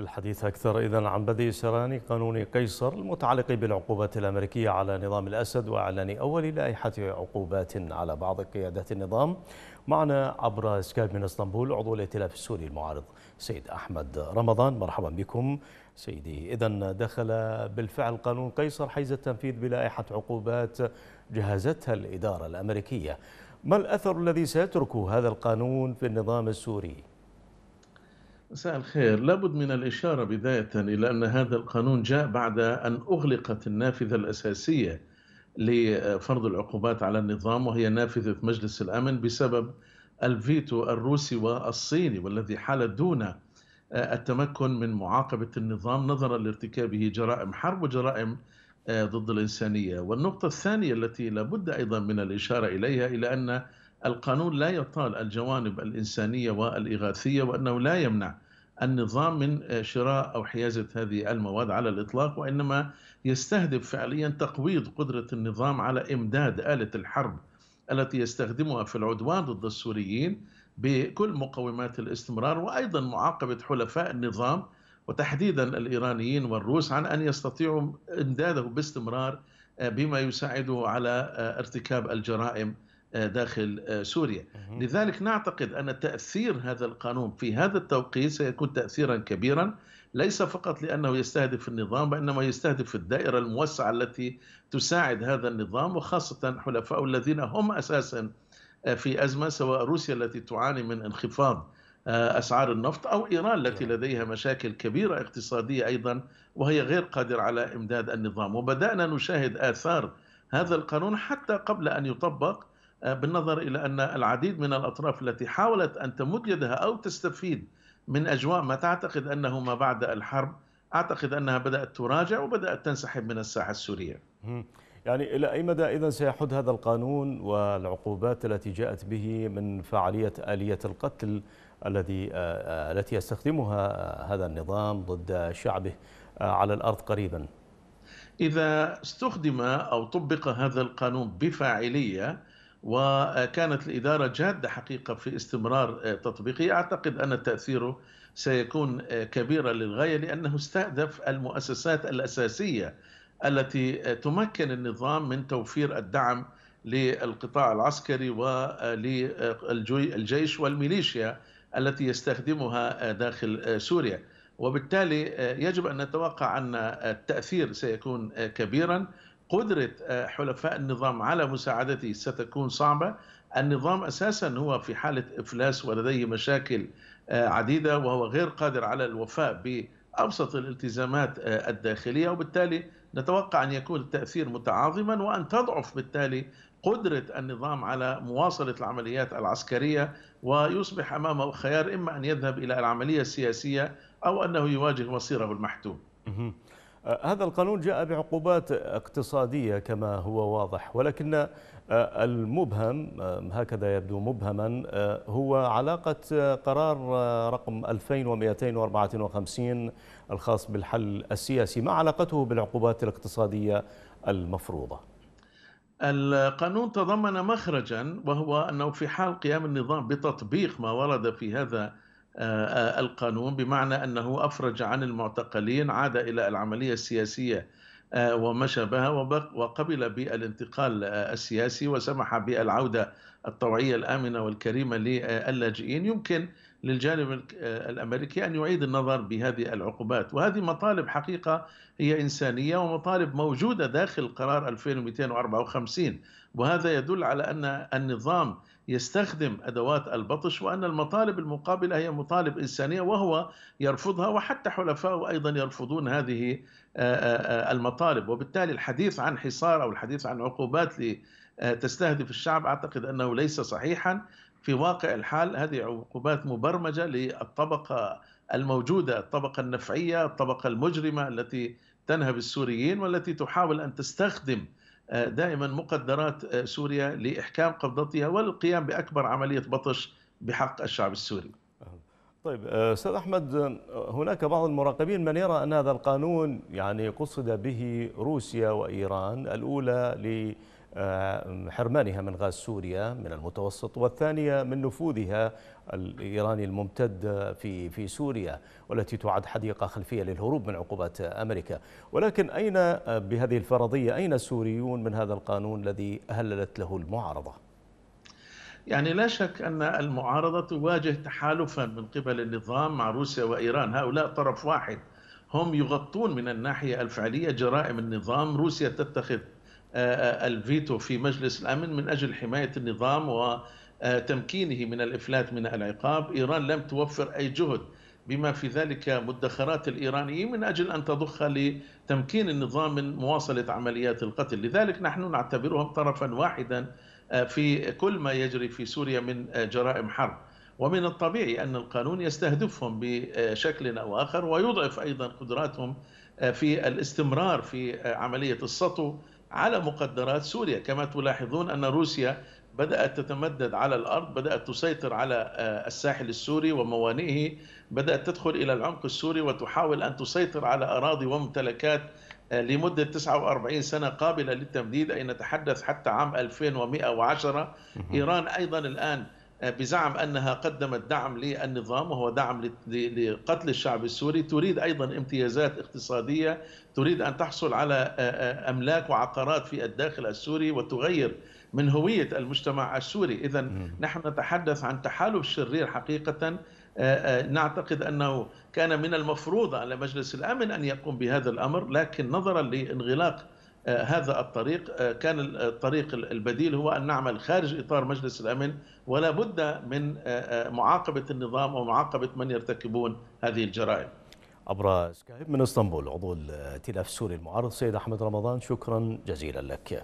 الحديث أكثر إذا عن بدء سران قانون قيصر المتعلق بالعقوبات الأمريكية على نظام الأسد وإعلان أول لائحة عقوبات على بعض قيادات النظام معنا عبر سكايب من اسطنبول عضو الائتلاف السوري المعارض سيد أحمد رمضان مرحبا بكم سيدي إذا دخل بالفعل قانون قيصر حيز التنفيذ بلائحة عقوبات جهزتها الإدارة الأمريكية ما الأثر الذي سيتركه هذا القانون في النظام السوري؟ مساء الخير لابد من الإشارة بداية إلى أن هذا القانون جاء بعد أن أغلقت النافذة الأساسية لفرض العقوبات على النظام وهي نافذة مجلس الأمن بسبب الفيتو الروسي والصيني والذي حال دون التمكن من معاقبة النظام نظرا لارتكابه جرائم حرب وجرائم ضد الإنسانية والنقطة الثانية التي لابد أيضا من الإشارة إليها إلى أن القانون لا يطال الجوانب الإنسانية والإغاثية وأنه لا يمنع النظام من شراء أو حيازة هذه المواد على الإطلاق وإنما يستهدف فعليا تقويض قدرة النظام على إمداد آلة الحرب التي يستخدمها في العدوان ضد السوريين بكل مقومات الاستمرار وأيضا معاقبة حلفاء النظام وتحديدا الإيرانيين والروس عن أن يستطيعوا إمداده باستمرار آه، بما يساعده على آه، ارتكاب الجرائم آه، داخل آه، سوريا لذلك نعتقد أن تأثير هذا القانون في هذا التوقيت سيكون تأثيرا كبيرا ليس فقط لأنه يستهدف النظام وإنما يستهدف الدائرة الموسعة التي تساعد هذا النظام وخاصة حلفاء الذين هم أساسا آه، في أزمة سواء روسيا التي تعاني من انخفاض أسعار النفط أو إيران التي نعم. لديها مشاكل كبيرة اقتصادية أيضا وهي غير قادرة على إمداد النظام وبدأنا نشاهد آثار هذا القانون حتى قبل أن يطبق آه، بالنظر إلى أن العديد من الأطراف التي حاولت أن تمد يدها أو تستفيد من أجواء ما تعتقد أنه ما بعد الحرب أعتقد أنها بدأت تراجع وبدأت تنسحب من الساحة السورية يعني إلى أي مدى إذا سيحد هذا القانون والعقوبات التي جاءت به من فعالية آلية القتل الذي آه، آه، التي يستخدمها هذا النظام ضد شعبه على الأرض قريبا إذا استخدم أو طبق هذا القانون بفاعلية وكانت الإدارة جادة حقيقة في استمرار آه، تطبيقه أعتقد أن تأثيره سيكون آه، كبيرا للغاية لأنه استهدف المؤسسات الأساسية التي آه، تمكن النظام من توفير الدعم للقطاع العسكري وللجيش والميليشيا التي يستخدمها داخل سوريا وبالتالي يجب أن نتوقع أن التأثير سيكون كبيرا قدرة آه، حلفاء النظام على مساعدته ستكون صعبة النظام أساسا هو في حالة إفلاس ولديه مشاكل آه، عديدة وهو غير قادر على الوفاء بأبسط الالتزامات آه، الداخلية وبالتالي نتوقع أن يكون التأثير متعاظما وأن تضعف بالتالي قدرة النظام على مواصلة العمليات العسكرية ويصبح أمامه خيار إما أن يذهب إلى العملية السياسية أو أنه يواجه مصيره المحتوم آه، هذا القانون جاء بعقوبات اقتصادية كما هو واضح ولكن آه، المبهم آه، هكذا يبدو مبهما هو علاقة قرار رقم 2254 الخاص بالحل السياسي ما علاقته بالعقوبات الاقتصادية المفروضة القانون تضمن مخرجا وهو أنه في حال قيام النظام بتطبيق ما ورد في هذا آه، آه، القانون بمعنى انه افرج عن المعتقلين عاد الى العمليه السياسيه آه، ومشى بها وقبل بالانتقال السياسي وسمح بالعوده الطوعيه الامنه والكريمه للاجئين يمكن للجانب آه، الامريكي ان يعيد النظر بهذه العقوبات، وهذه مطالب حقيقه هي انسانيه ومطالب موجوده داخل قرار 2254 وهذا يدل على ان النظام يستخدم ادوات البطش وان المطالب المقابله هي مطالب انسانيه وهو يرفضها وحتى حلفائه ايضا يرفضون هذه آه، آه، المطالب وبالتالي الحديث عن حصار او الحديث عن عقوبات تستهدف الشعب اعتقد انه ليس صحيحا في واقع الحال هذه عقوبات مبرمجة للطبقة الموجودة الطبقة النفعية الطبقة المجرمة التي تنهب السوريين والتي تحاول أن تستخدم آه، دائما مقدرات آه، سوريا لإحكام قبضتها والقيام بأكبر عملية بطش بحق الشعب السوري طيب آه، استاذ احمد هناك بعض المراقبين من يرى ان هذا القانون يعني قصد به روسيا وايران الاولى ل آه، حرمانها من غاز سوريا من المتوسط والثانية من نفوذها الإيراني الممتد في في سوريا والتي تعد حديقة خلفية للهروب من عقوبات أمريكا ولكن أين آه، بهذه الفرضية أين السوريون من هذا القانون الذي هللت له المعارضة؟ يعني لا شك أن المعارضة تواجه تحالفا من قبل النظام مع روسيا وإيران هؤلاء طرف واحد هم يغطون من الناحية الفعلية جرائم النظام روسيا تتخذ الفيتو في مجلس الامن من اجل حمايه النظام وتمكينه من الافلات من العقاب، ايران لم توفر اي جهد بما في ذلك مدخرات الايرانيين من اجل ان تضخ لتمكين النظام من مواصله عمليات القتل، لذلك نحن نعتبرهم طرفا واحدا آه، في كل ما يجري في سوريا من آه، جرائم حرب. ومن الطبيعي ان القانون يستهدفهم بشكل او اخر ويضعف ايضا قدراتهم آه، في الاستمرار في عمليه السطو على مقدرات سوريا كما تلاحظون أن روسيا بدأت تتمدد على الأرض بدأت تسيطر على آه، الساحل السوري وموانئه بدأت تدخل إلى العمق السوري وتحاول أن تسيطر على أراضي وممتلكات آه، لمدة 49 سنة قابلة للتمديد أي نتحدث حتى عام 2110 إيران أيضا الآن آه، بزعم أنها قدمت دعم للنظام وهو دعم لقتل الشعب السوري تريد أيضا امتيازات اقتصادية تريد أن تحصل على آه، آه، أملاك وعقارات في الداخل السوري وتغير من هوية المجتمع السوري إذا نحن نتحدث عن تحالف شرير حقيقة نعتقد أنه كان من المفروض على مجلس الأمن أن يقوم بهذا الأمر لكن نظرا لانغلاق آه، هذا الطريق آه، كان الطريق البديل هو أن نعمل خارج إطار مجلس الأمن ولا بد من آه، معاقبة النظام ومعاقبة من يرتكبون هذه الجرائم عبر سكايب من اسطنبول عضو الائتلاف السوري المعارض سيد أحمد رمضان شكرا جزيلا لك